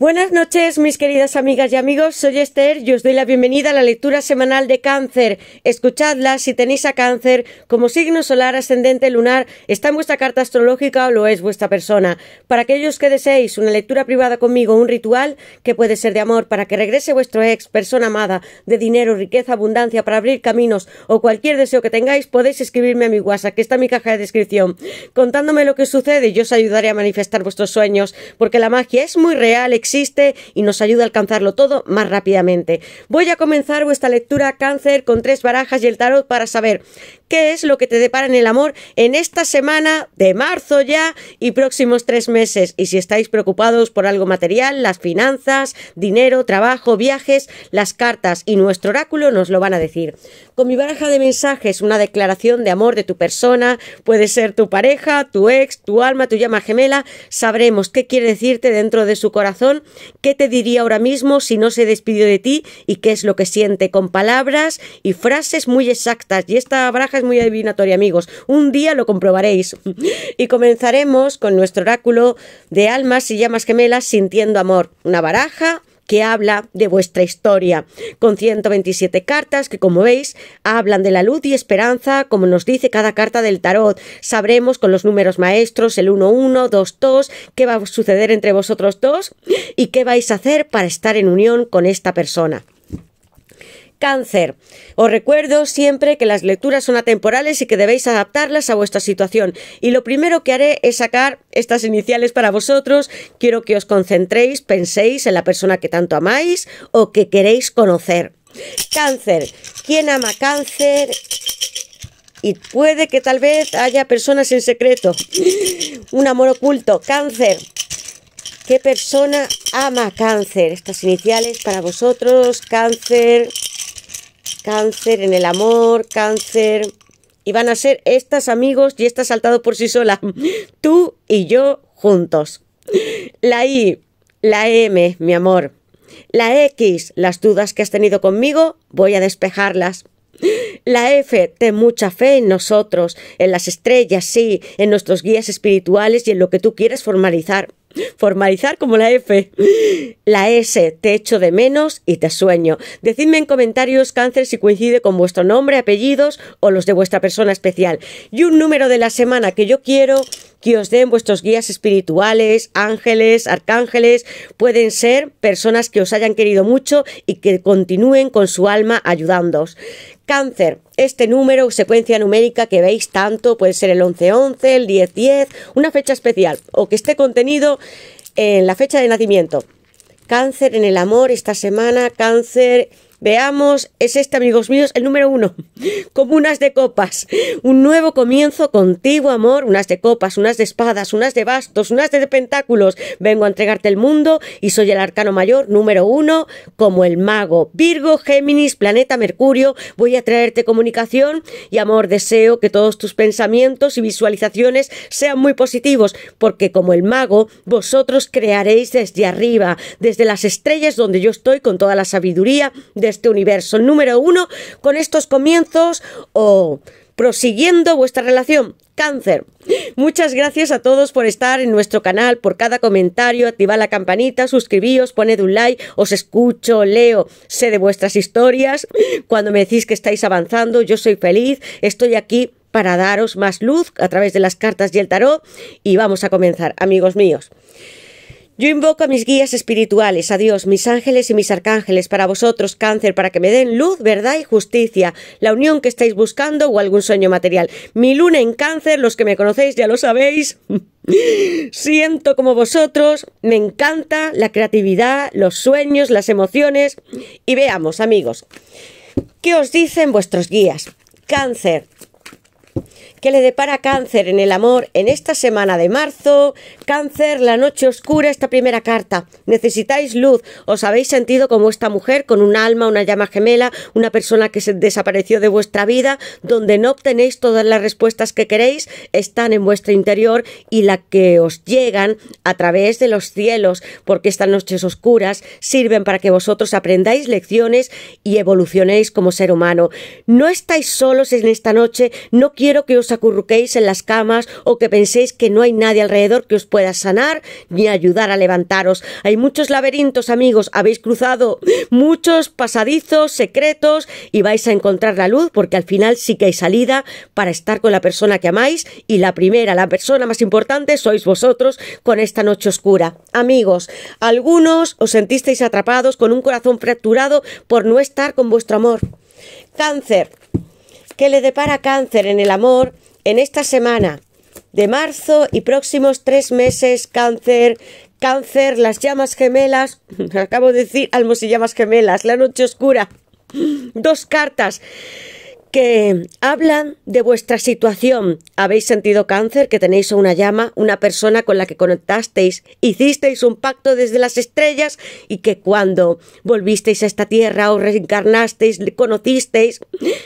Buenas noches, mis queridas amigas y amigos. Soy Esther y os doy la bienvenida a la lectura semanal de Cáncer. Escuchadla si tenéis a Cáncer como signo solar, ascendente, lunar, está en vuestra carta astrológica o lo es vuestra persona. Para aquellos que deseéis una lectura privada conmigo, un ritual que puede ser de amor para que regrese vuestro ex, persona amada, de dinero, riqueza, abundancia, para abrir caminos o cualquier deseo que tengáis, podéis escribirme a mi WhatsApp, que está en mi caja de descripción, contándome lo que sucede y yo os ayudaré a manifestar vuestros sueños, porque la magia es muy real, existe y nos ayuda a alcanzarlo todo más rápidamente. Voy a comenzar vuestra lectura cáncer con tres barajas y el tarot para saber qué es lo que te depara en el amor en esta semana de marzo ya y próximos tres meses. Y si estáis preocupados por algo material, las finanzas, dinero, trabajo, viajes, las cartas y nuestro oráculo nos lo van a decir. Con mi baraja de mensajes, una declaración de amor de tu persona, puede ser tu pareja, tu ex, tu alma, tu llama gemela, sabremos qué quiere decirte dentro de su corazón, qué te diría ahora mismo si no se despidió de ti y qué es lo que siente con palabras y frases muy exactas. Y esta baraja es muy adivinatoria amigos. Un día lo comprobaréis. Y comenzaremos con nuestro oráculo de almas y llamas gemelas sintiendo amor. Una baraja que habla de vuestra historia, con 127 cartas que, como veis, hablan de la luz y esperanza, como nos dice cada carta del tarot. Sabremos con los números maestros, el 1-1, 2-2, qué va a suceder entre vosotros dos y qué vais a hacer para estar en unión con esta persona. Cáncer. Os recuerdo siempre que las lecturas son atemporales y que debéis adaptarlas a vuestra situación. Y lo primero que haré es sacar estas iniciales para vosotros. Quiero que os concentréis, penséis en la persona que tanto amáis o que queréis conocer. Cáncer. ¿Quién ama cáncer? Y puede que tal vez haya personas en secreto. Un amor oculto. Cáncer. ¿Qué persona ama cáncer? Estas iniciales para vosotros. Cáncer cáncer en el amor, cáncer. Y van a ser estas amigos y esta saltado por sí sola. Tú y yo juntos. La I, la M, mi amor. La X, las dudas que has tenido conmigo, voy a despejarlas. La F, ten mucha fe en nosotros, en las estrellas, sí, en nuestros guías espirituales y en lo que tú quieres formalizar. Formalizar como la F. La S, te echo de menos y te sueño. Decidme en comentarios cáncer si coincide con vuestro nombre, apellidos o los de vuestra persona especial. Y un número de la semana que yo quiero que os den vuestros guías espirituales, ángeles, arcángeles, pueden ser personas que os hayan querido mucho y que continúen con su alma ayudándoos. Cáncer, este número, o secuencia numérica que veis tanto, puede ser el 1111, el 1010, una fecha especial o que esté contenido en la fecha de nacimiento. Cáncer en el amor esta semana, cáncer Veamos, es este, amigos míos, el número uno. Como unas de copas. Un nuevo comienzo contigo, amor. Unas de copas, unas de espadas, unas de bastos, unas de pentáculos. Vengo a entregarte el mundo y soy el arcano mayor número uno, como el mago. Virgo, Géminis, planeta Mercurio. Voy a traerte comunicación y amor. Deseo que todos tus pensamientos y visualizaciones sean muy positivos, porque como el mago, vosotros crearéis desde arriba, desde las estrellas donde yo estoy con toda la sabiduría de este universo. Número uno, con estos comienzos o... prosiguiendo vuestra relación. Cáncer. Muchas gracias a todos por estar en nuestro canal, por cada comentario, activar la campanita, suscribíos, poned un like, os escucho, leo, sé de vuestras historias. Cuando me decís que estáis avanzando, yo soy feliz, estoy aquí para daros más luz a través de las cartas y el tarot y vamos a comenzar, amigos míos. Yo invoco a mis guías espirituales, a Dios, mis ángeles y mis arcángeles, para vosotros, cáncer, para que me den luz, verdad y justicia, la unión que estáis buscando o algún sueño material. Mi luna en cáncer, los que me conocéis ya lo sabéis. Siento como vosotros, me encanta la creatividad, los sueños, las emociones. Y veamos, amigos, ¿qué os dicen vuestros guías? Cáncer, que le depara cáncer en el amor en esta semana de marzo. Cáncer, la noche oscura, esta primera carta. Necesitáis luz. Os habéis sentido como esta mujer con un alma, una llama gemela, una persona que se desapareció de vuestra vida, donde no obtenéis todas las respuestas que queréis, están en vuestro interior y la que os llegan a través de los cielos, porque estas noches oscuras sirven para que vosotros aprendáis lecciones y evolucionéis como ser humano. No estáis solos en esta noche, no quiero que os acurruquéis en las camas o que penséis que no hay nadie alrededor que os pueda sanar ni ayudar a levantaros. Hay muchos laberintos, amigos, habéis cruzado muchos pasadizos secretos y vais a encontrar la luz porque al final sí que hay salida para estar con la persona que amáis y la primera, la persona más importante sois vosotros con esta noche oscura. Amigos, algunos os sentisteis atrapados con un corazón fracturado por no estar con vuestro amor. Cáncer que le depara cáncer en el amor en esta semana de marzo y próximos tres meses cáncer, cáncer, las llamas gemelas, acabo de decir almos y llamas gemelas, la noche oscura, dos cartas que hablan de vuestra situación. Habéis sentido cáncer, que tenéis una llama, una persona con la que conectasteis, hicisteis un pacto desde las estrellas y que cuando volvisteis a esta tierra o reencarnasteis, conocisteis,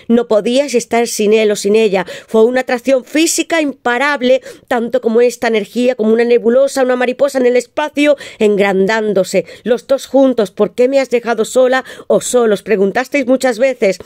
no podíais estar sin él o sin ella. Fue una atracción física imparable, tanto como esta energía, como una nebulosa, una mariposa en el espacio, engrandándose. Los dos juntos, ¿por qué me has dejado sola o solos? Preguntasteis muchas veces.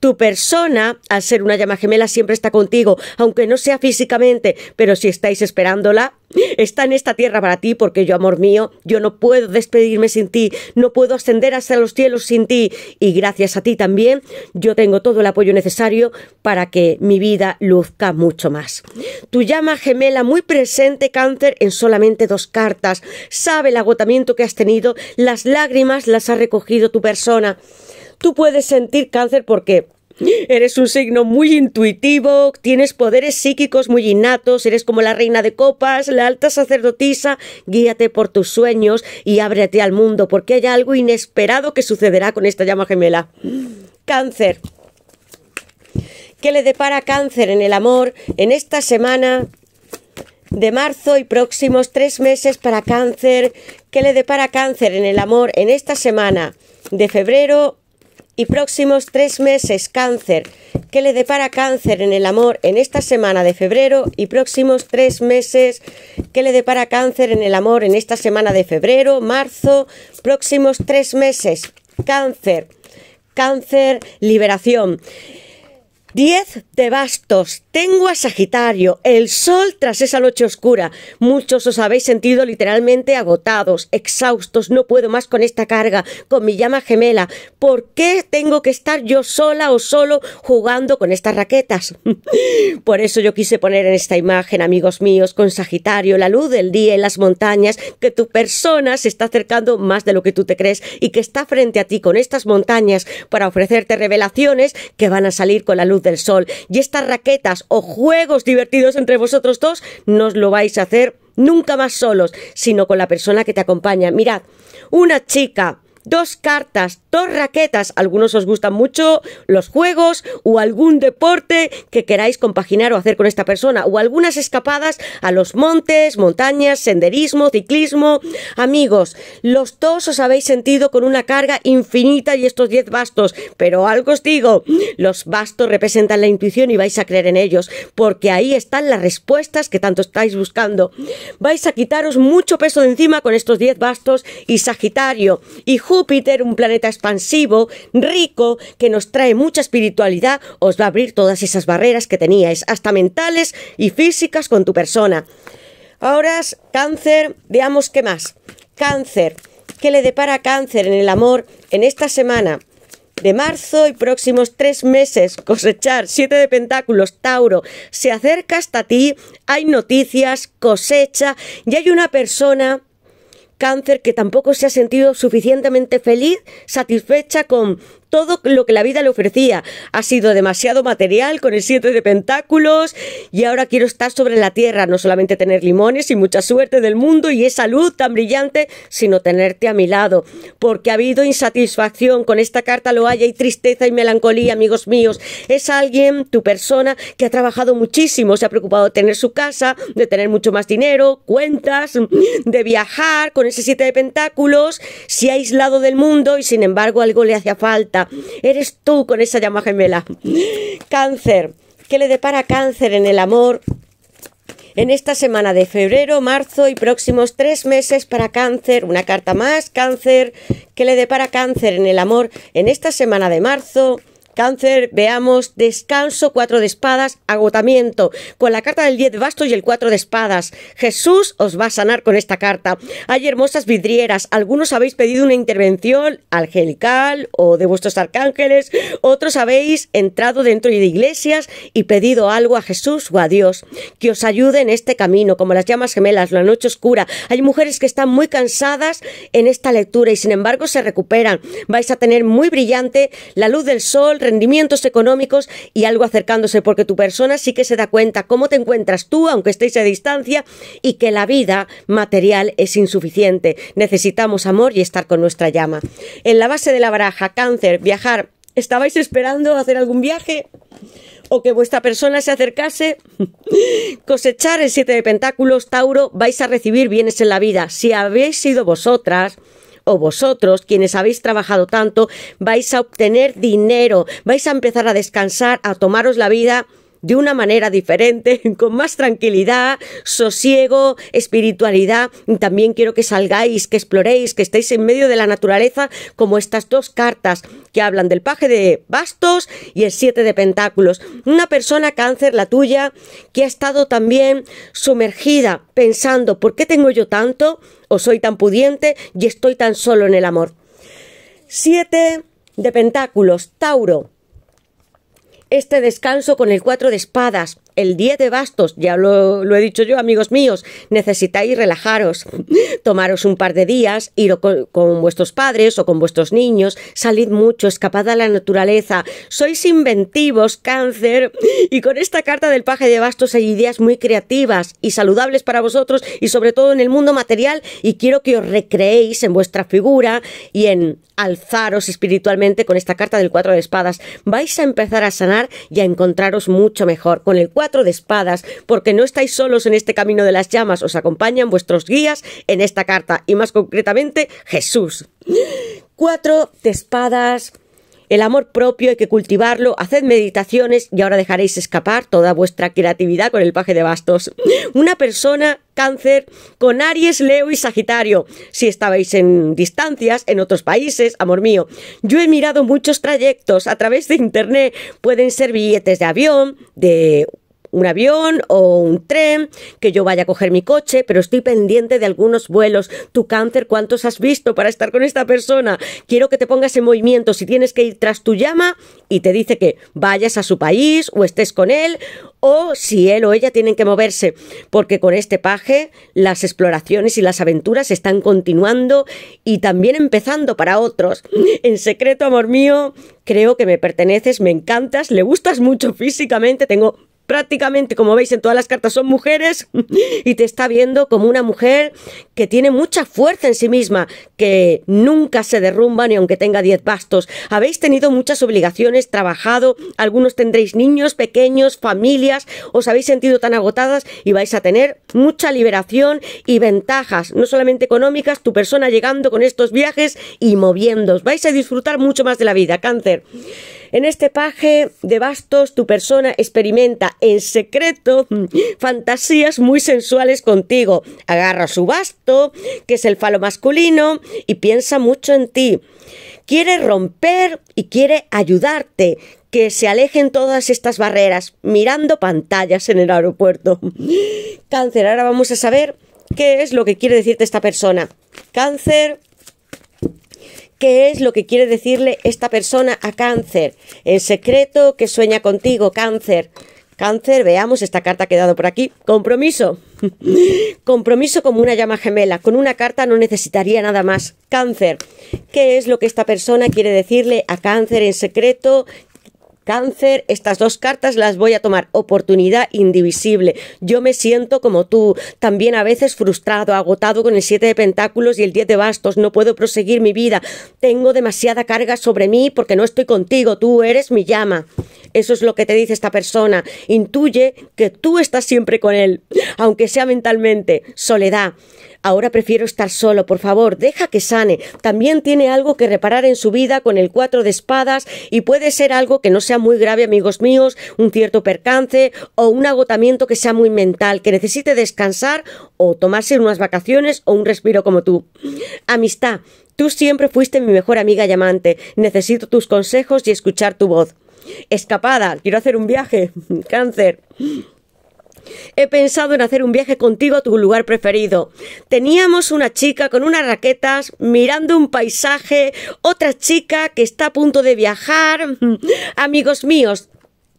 Tu persona al ser una llama gemela, siempre está contigo, aunque no sea físicamente, pero si estáis esperándola, está en esta tierra para ti, porque yo, amor mío, yo no puedo despedirme sin ti, no puedo ascender hasta los cielos sin ti, y gracias a ti también, yo tengo todo el apoyo necesario para que mi vida luzca mucho más. Tu llama gemela muy presente, cáncer, en solamente dos cartas, sabe el agotamiento que has tenido, las lágrimas las ha recogido tu persona. Tú puedes sentir cáncer porque Eres un signo muy intuitivo, tienes poderes psíquicos muy innatos, eres como la reina de copas, la alta sacerdotisa, guíate por tus sueños y ábrete al mundo, porque hay algo inesperado que sucederá con esta llama gemela. Cáncer. ¿Qué le depara cáncer en el amor en esta semana de marzo y próximos tres meses para cáncer? ¿Qué le depara cáncer en el amor en esta semana de febrero y próximos tres meses cáncer. ¿Qué le depara cáncer en el amor en esta semana de febrero y próximos tres meses? ¿Qué le depara cáncer en el amor en esta semana de febrero, marzo, próximos tres meses? Cáncer, cáncer, liberación. 10 de bastos, tengo a Sagitario, el sol tras esa noche oscura. Muchos os habéis sentido literalmente agotados, exhaustos, no puedo más con esta carga, con mi llama gemela. ¿Por qué tengo que estar yo sola o solo jugando con estas raquetas? Por eso yo quise poner en esta imagen, amigos míos, con Sagitario, la luz del día en las montañas, que tu persona se está acercando más de lo que tú te crees y que está frente a ti con estas montañas para ofrecerte revelaciones que van a salir con la luz del sol. Y estas raquetas o juegos divertidos entre vosotros dos, no os lo vais a hacer nunca más solos, sino con la persona que te acompaña. Mirad, una chica dos cartas, dos raquetas. Algunos os gustan mucho los juegos o algún deporte que queráis compaginar o hacer con esta persona o algunas escapadas a los montes, montañas, senderismo, ciclismo. Amigos, los dos os habéis sentido con una carga infinita y estos 10 bastos, pero algo os digo, los bastos representan la intuición y vais a creer en ellos, porque ahí están las respuestas que tanto estáis buscando. Vais a quitaros mucho peso de encima con estos 10 bastos y Sagitario. Y Júpiter, un planeta expansivo, rico, que nos trae mucha espiritualidad, os va a abrir todas esas barreras que teníais, hasta mentales y físicas con tu persona. Ahora, cáncer, veamos qué más. Cáncer, ¿qué le depara cáncer en el amor en esta semana? de marzo y próximos tres meses cosechar siete de pentáculos Tauro se acerca hasta ti hay noticias cosecha y hay una persona cáncer que tampoco se ha sentido suficientemente feliz, satisfecha con todo lo que la vida le ofrecía. Ha sido demasiado material con el siete de pentáculos y ahora quiero estar sobre la tierra, no solamente tener limones y mucha suerte del mundo y esa luz tan brillante, sino tenerte a mi lado, porque ha habido insatisfacción, con esta carta lo hay, hay tristeza y melancolía, amigos míos. Es alguien, tu persona, que ha trabajado muchísimo, se ha preocupado de tener su casa, de tener mucho más dinero, cuentas, de viajar con ese siete de pentáculos, se ha aislado del mundo y sin embargo algo le hacía falta Eres tú con esa llama gemela. Cáncer. ¿Qué le depara cáncer en el amor? en esta semana de febrero, marzo y próximos tres meses para cáncer, una carta más, cáncer, que le depara cáncer en el amor en esta semana de marzo, Cáncer, veamos descanso, cuatro de espadas, agotamiento, con la carta del 10 de bastos y el cuatro de espadas. Jesús os va a sanar con esta carta. Hay hermosas vidrieras, algunos habéis pedido una intervención angelical o de vuestros arcángeles, otros habéis entrado dentro de iglesias y pedido algo a Jesús o a Dios que os ayude en este camino, como las llamas gemelas, la noche oscura. Hay mujeres que están muy cansadas en esta lectura y sin embargo se recuperan. Vais a tener muy brillante la luz del sol rendimientos económicos y algo acercándose, porque tu persona sí que se da cuenta cómo te encuentras tú, aunque estéis a distancia, y que la vida material es insuficiente. Necesitamos amor y estar con nuestra llama. En la base de la baraja, cáncer, viajar. ¿Estabais esperando hacer algún viaje? o que vuestra persona se acercase, cosechar el siete de pentáculos, Tauro, vais a recibir bienes en la vida. Si habéis sido vosotras o vosotros, quienes habéis trabajado tanto, vais a obtener dinero, vais a empezar a descansar, a tomaros la vida de una manera diferente, con más tranquilidad, sosiego, espiritualidad. También quiero que salgáis, que exploréis, que estéis en medio de la naturaleza, como estas dos cartas que hablan del paje de bastos y el siete de pentáculos. Una persona cáncer, la tuya, que ha estado también sumergida pensando, ¿por qué tengo yo tanto? ¿O soy tan pudiente y estoy tan solo en el amor? Siete de pentáculos, Tauro este descanso con el cuatro de espadas, el 10 de bastos, ya lo, he dicho yo, amigos míos, necesitáis relajaros, tomaros un par de días, ir con, vuestros padres o con vuestros niños, salid mucho, escapad a la naturaleza, sois inventivos, cáncer, y con esta carta del paje de bastos hay ideas muy creativas y saludables para vosotros y sobre todo en el mundo material y quiero que os recreéis en vuestra figura y en alzaros espiritualmente con esta carta del cuatro de espadas. Vais a empezar a sanar y a encontraros mucho mejor. Con el cuatro de espadas, porque no estáis solos en este camino de las llamas, os acompañan vuestros guías en esta carta, y más concretamente Jesús. Cuatro de espadas. El amor propio hay que cultivarlo, haced meditaciones y ahora dejaréis escapar toda vuestra creatividad con el paje de bastos. Una persona cáncer con Aries, Leo y Sagitario. Si estabais en distancias, en otros países, amor mío, yo he mirado muchos trayectos a través de Internet. Pueden ser billetes de avión, de un avión o un tren, que yo vaya a coger mi coche, pero estoy pendiente de algunos vuelos. Tu cáncer, ¿cuántos has visto para estar con esta persona? Quiero que te pongas en movimiento. Si tienes que ir tras tu llama y te dice que vayas a su país o estés con él, o si él o ella tienen que moverse, porque con este paje las exploraciones y las aventuras están continuando y también empezando para otros. En secreto, amor mío, creo que me perteneces, me encantas, le gustas mucho físicamente, tengo prácticamente, como veis en todas las cartas, son mujeres y te está viendo como una mujer que tiene mucha fuerza en sí misma, que nunca se derrumba ni aunque tenga 10 bastos. Habéis tenido muchas obligaciones, trabajado, algunos tendréis niños pequeños, familias, os habéis sentido tan agotadas y vais a tener mucha liberación y ventajas, no solamente económicas, tu persona llegando con estos viajes y moviéndos. Vais a disfrutar mucho más de la vida, cáncer. En este paje de bastos tu persona experimenta en secreto mm. fantasías muy sensuales contigo. Agarra su basto, que es el falo masculino, y piensa mucho en ti. Quiere romper y quiere ayudarte, que se alejen todas estas barreras, mirando pantallas en el aeropuerto. Cáncer, ahora vamos a saber qué es lo que quiere decirte esta persona. Cáncer, qué es lo que quiere decirle esta persona a cáncer. en secreto que sueña contigo, cáncer. Cáncer, veamos, esta carta ha quedado por aquí. Compromiso. Compromiso como una llama gemela. Con una carta no necesitaría nada más. Cáncer. ¿Qué es lo que esta persona quiere decirle a cáncer en secreto Cáncer, estas dos cartas las voy a tomar. Oportunidad indivisible. Yo me siento como tú, también a veces frustrado, agotado con el siete de pentáculos y el diez de bastos. No puedo proseguir mi vida. Tengo demasiada carga sobre mí porque no estoy contigo. Tú eres mi llama. Eso es lo que te dice esta persona. Intuye que tú estás siempre con él, aunque sea mentalmente. Soledad. Ahora prefiero estar solo, por favor, deja que sane. También tiene algo que reparar en su vida con el cuatro de espadas y puede ser algo que no sea muy grave, amigos míos, un cierto percance o un agotamiento que sea muy mental, que necesite descansar o tomarse unas vacaciones o un respiro como tú. Amistad, tú siempre fuiste mi mejor amiga y amante. Necesito tus consejos y escuchar tu voz. Escapada, quiero hacer un viaje. Cáncer. He pensado en hacer un viaje contigo a tu lugar preferido. Teníamos una chica con unas raquetas mirando un paisaje, otra chica que está a punto de viajar. Amigos míos,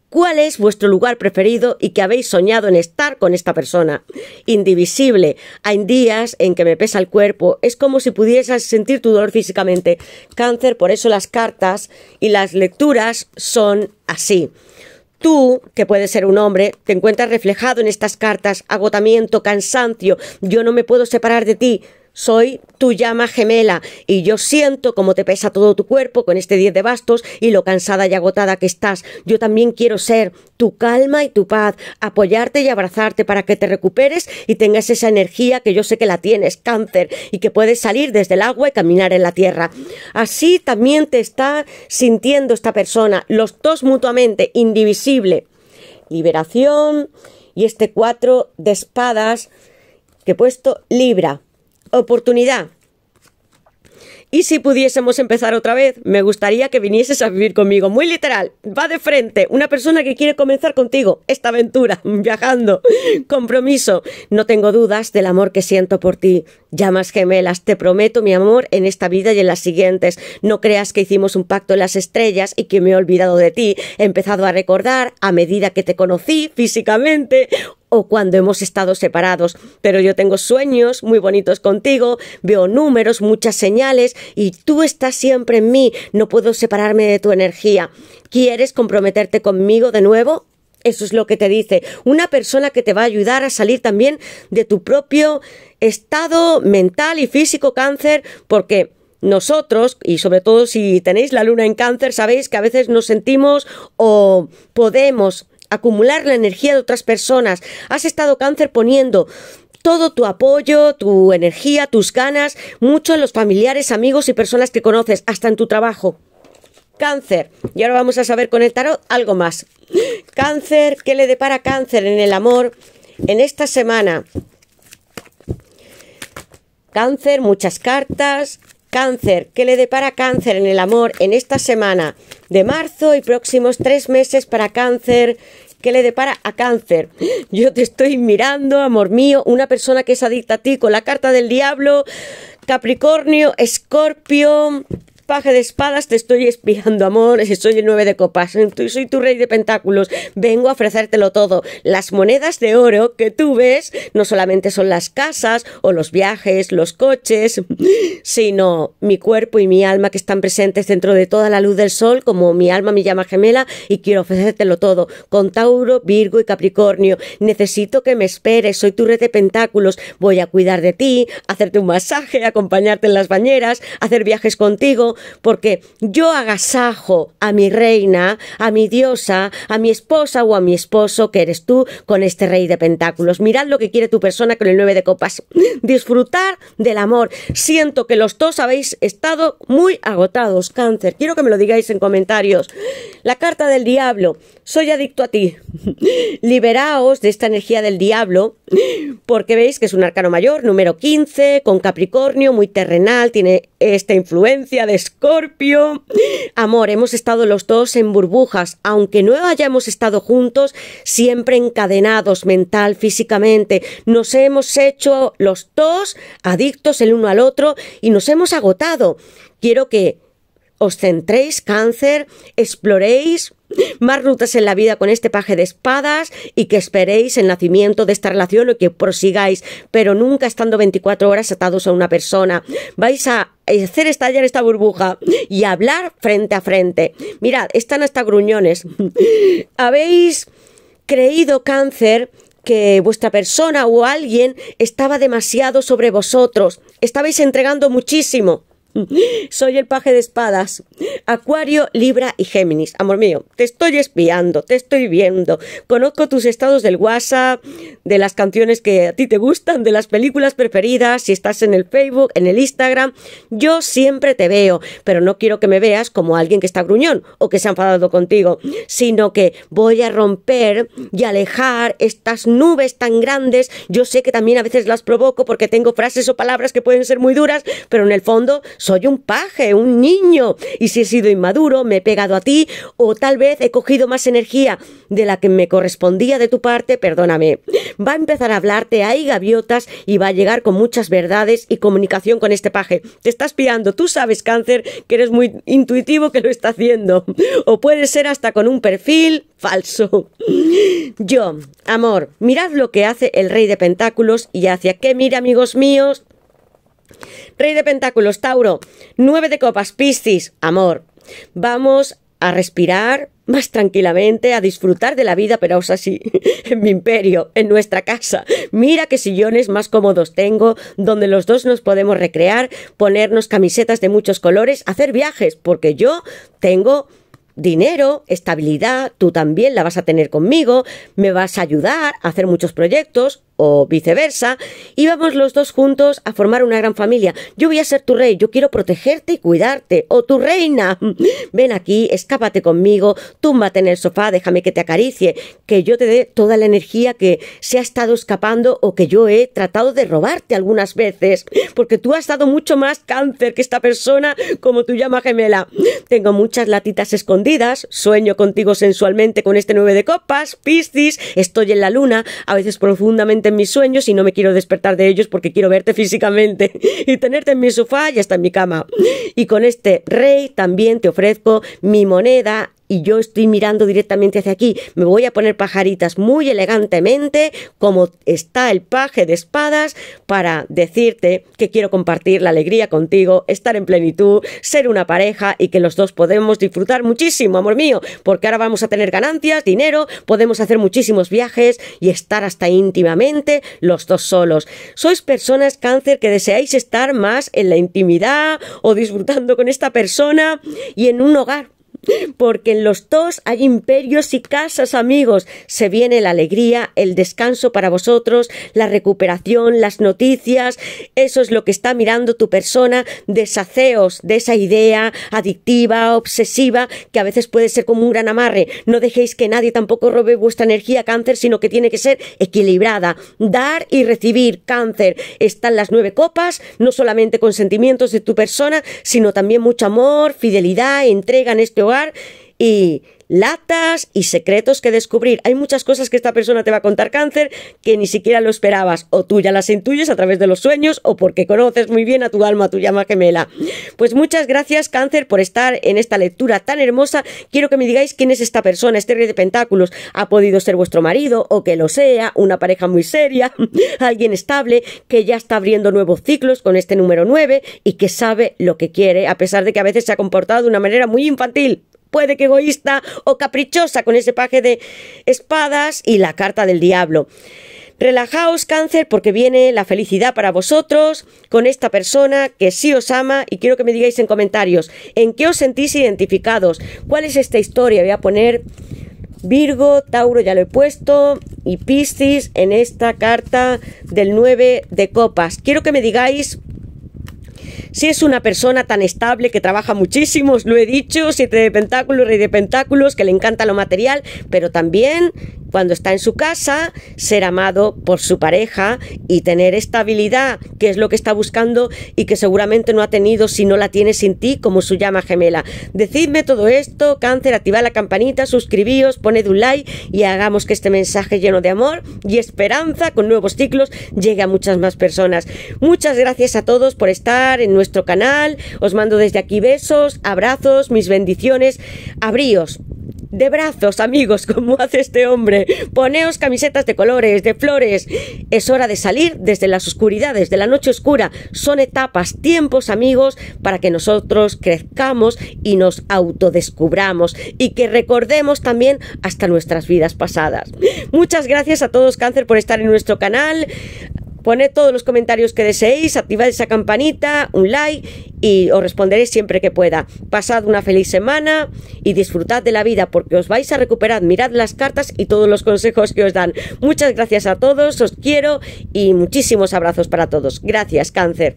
¿Cuál es vuestro lugar preferido y que habéis soñado en estar con esta persona? Indivisible. Hay días en que me pesa el cuerpo. Es como si pudieses sentir tu dolor físicamente. Cáncer, por eso las cartas y las lecturas son así. Tú, que puedes ser un hombre, te encuentras reflejado en estas cartas, agotamiento, cansancio, yo no me puedo separar de ti soy tu llama gemela y yo siento cómo te pesa todo tu cuerpo con este 10 de bastos y lo cansada y agotada que estás. Yo también quiero ser tu calma y tu paz, apoyarte y abrazarte para que te recuperes y tengas esa energía que yo sé que la tienes, cáncer, y que puedes salir desde el agua y caminar en la tierra. Así también te está sintiendo esta persona, los dos mutuamente, indivisible. Liberación y este cuatro de espadas que he puesto Libra oportunidad. Y si pudiésemos empezar otra vez, me gustaría que vinieses a vivir conmigo. Muy literal, va de frente, una persona que quiere comenzar contigo esta aventura, viajando. Compromiso, no tengo dudas del amor que siento por ti. Llamas gemelas, te prometo mi amor en esta vida y en las siguientes. No creas que hicimos un pacto en las estrellas y que me he olvidado de ti. He empezado a recordar a medida que te conocí físicamente o cuando hemos estado separados, pero yo tengo sueños muy bonitos contigo, veo números, muchas señales y tú estás siempre en mí, no puedo separarme de tu energía. ¿Quieres comprometerte conmigo de nuevo? Eso es lo que te dice. Una persona que te va a ayudar a salir también de tu propio estado mental y físico cáncer, porque nosotros, y sobre todo si tenéis la luna en cáncer, sabéis que a veces nos sentimos o podemos acumular la energía de otras personas. Has estado cáncer poniendo todo tu apoyo, tu energía, tus ganas, mucho en los familiares, amigos y personas que conoces, hasta en tu trabajo. Cáncer. Y ahora vamos a saber con el tarot algo más. Cáncer, ¿qué le depara cáncer en el amor en esta semana? Cáncer, muchas cartas. Cáncer, ¿qué le depara cáncer en el amor en esta semana? de marzo y próximos tres meses para cáncer. ¿Qué le depara a cáncer? Yo te estoy mirando, amor mío, una persona que es adicta a ti con la carta del diablo, Capricornio, Escorpio, paje de espadas, te estoy espiando, amor, soy el nueve de copas, soy tu rey de pentáculos, vengo a ofrecértelo todo. Las monedas de oro que tú ves no solamente son las casas o los viajes, los coches, sino mi cuerpo y mi alma que están presentes dentro de toda la luz del sol, como mi alma mi llama gemela, y quiero ofrecértelo todo, con Tauro, Virgo y Capricornio. Necesito que me esperes, soy tu rey de pentáculos, voy a cuidar de ti, hacerte un masaje, acompañarte en las bañeras, hacer viajes contigo, porque yo agasajo a mi reina, a mi diosa, a mi esposa o a mi esposo, que eres tú, con este rey de pentáculos. Mirad lo que quiere tu persona con el nueve de copas. Disfrutar del amor. Siento que los dos habéis estado muy agotados, cáncer. Quiero que me lo digáis en comentarios. La carta del diablo. Soy adicto a ti. Liberaos de esta energía del diablo porque veis que es un arcano mayor, número 15, con Capricornio, muy terrenal, tiene esta influencia de Escorpio. Amor, hemos estado los dos en burbujas, aunque no hayamos estado juntos, siempre encadenados mental, físicamente. Nos hemos hecho los dos adictos el uno al otro y nos hemos agotado. Quiero que os centréis, cáncer, exploréis más rutas en la vida con este paje de espadas y que esperéis el nacimiento de esta relación o que prosigáis, pero nunca estando 24 horas atados a una persona. Vais a hacer estallar esta burbuja y hablar frente a frente. Mirad, están hasta gruñones. Habéis creído cáncer que vuestra persona o alguien estaba demasiado sobre vosotros. Estabais entregando muchísimo. Soy el paje de espadas. Acuario, Libra y Géminis. Amor mío, te estoy espiando, te estoy viendo. Conozco tus estados del WhatsApp, de las canciones que a ti te gustan, de las películas preferidas, si estás en el Facebook, en el Instagram. Yo siempre te veo, pero no quiero que me veas como alguien que está gruñón o que se ha enfadado contigo, sino que voy a romper y alejar estas nubes tan grandes. Yo sé que también a veces las provoco porque tengo frases o palabras que pueden ser muy duras, pero en el fondo soy un paje, un niño, y si he sido inmaduro, me he pegado a ti, o tal vez he cogido más energía de la que me correspondía de tu parte, perdóname. Va a empezar a hablarte, hay gaviotas, y va a llegar con muchas verdades y comunicación con este paje. Te estás piando, tú sabes, cáncer, que eres muy intuitivo que lo está haciendo. O puede ser hasta con un perfil falso. Yo, amor, mirad lo que hace el rey de pentáculos y hacia qué mira, amigos míos, Rey de Pentáculos, Tauro. Nueve de Copas, Piscis, amor. Vamos a respirar más tranquilamente, a disfrutar de la vida, pero os así en mi imperio, en nuestra casa. Mira qué sillones más cómodos tengo, donde los dos nos podemos recrear, ponernos camisetas de muchos colores, hacer viajes, porque yo tengo dinero, estabilidad, tú también la vas a tener conmigo, me vas a ayudar a hacer muchos proyectos, o viceversa, íbamos los dos juntos a formar una gran familia. Yo voy a ser tu rey, yo quiero protegerte y cuidarte, o ¡Oh, tu reina. Ven aquí, escápate conmigo, túmbate en el sofá, déjame que te acaricie, que yo te dé toda la energía que se ha estado escapando o que yo he tratado de robarte algunas veces, porque tú has dado mucho más cáncer que esta persona como tu llama gemela. Tengo muchas latitas escondidas, sueño contigo sensualmente con este nueve de copas, Piscis, estoy en la luna, a veces profundamente en mis sueños y no me quiero despertar de ellos porque quiero verte físicamente y tenerte en mi sofá y hasta en mi cama. Y con este rey también te ofrezco mi moneda y yo estoy mirando directamente hacia aquí, me voy a poner pajaritas muy elegantemente, como está el paje de espadas, para decirte que quiero compartir la alegría contigo, estar en plenitud, ser una pareja y que los dos podemos disfrutar muchísimo, amor mío, porque ahora vamos a tener ganancias, dinero, podemos hacer muchísimos viajes y estar hasta íntimamente los dos solos. Sois personas cáncer que deseáis estar más en la intimidad o disfrutando con esta persona y en un hogar porque en los dos hay imperios y casas, amigos. Se viene la alegría, el descanso para vosotros, la recuperación, las noticias. Eso es lo que está mirando tu persona. Desaceos de esa idea adictiva, obsesiva, que a veces puede ser como un gran amarre. No dejéis que nadie tampoco robe vuestra energía cáncer, sino que tiene que ser equilibrada. Dar y recibir cáncer. Están las nueve copas, no solamente con sentimientos de tu persona, sino también mucho amor, fidelidad, entrega en este hogar y, latas y secretos que descubrir. Hay muchas cosas que esta persona te va a contar cáncer que ni siquiera lo esperabas, o tú ya las intuyes a través de los sueños, o porque conoces muy bien a tu alma, a tu llama gemela. Pues muchas gracias cáncer por estar en esta lectura tan hermosa. Quiero que me digáis quién es esta persona, este rey de pentáculos. ¿Ha podido ser vuestro marido o que lo sea? ¿Una pareja muy seria? ¿Alguien estable que ya está abriendo nuevos ciclos con este número 9 y que sabe lo que quiere, a pesar de que a veces se ha comportado de una manera muy infantil? puede que egoísta o caprichosa con ese paje de espadas y la carta del diablo. Relajaos, cáncer, porque viene la felicidad para vosotros con esta persona que sí os ama y quiero que me digáis en comentarios en qué os sentís identificados, cuál es esta historia. Voy a poner Virgo, Tauro ya lo he puesto y Piscis en esta carta del 9 de copas. Quiero que me digáis si es una persona tan estable que trabaja muchísimo, os lo he dicho, siete de pentáculos, rey de pentáculos, que le encanta lo material, pero también cuando está en su casa, ser amado por su pareja y tener estabilidad, que es lo que está buscando y que seguramente no ha tenido si no la tiene sin ti, como su llama gemela. Decidme todo esto, cáncer, activa la campanita, suscribíos, poned un like y hagamos que este mensaje lleno de amor y esperanza con nuevos ciclos llegue a muchas más personas. Muchas gracias a todos por estar en nuestro canal, os mando desde aquí besos, abrazos, mis bendiciones, abríos. De brazos, amigos, como hace este hombre. Poneos camisetas de colores, de flores. Es hora de salir desde las oscuridades, de la noche oscura. Son etapas, tiempos, amigos, para que nosotros crezcamos y nos autodescubramos y que recordemos también hasta nuestras vidas pasadas. Muchas gracias a todos, Cáncer, por estar en nuestro canal. Poned todos los comentarios que deseéis, activad esa campanita, un like y os responderé siempre que pueda. Pasad una feliz semana y disfrutad de la vida porque os vais a recuperar. Mirad las cartas y todos los consejos que os dan. Muchas gracias a todos, os quiero y muchísimos abrazos para todos. Gracias, cáncer.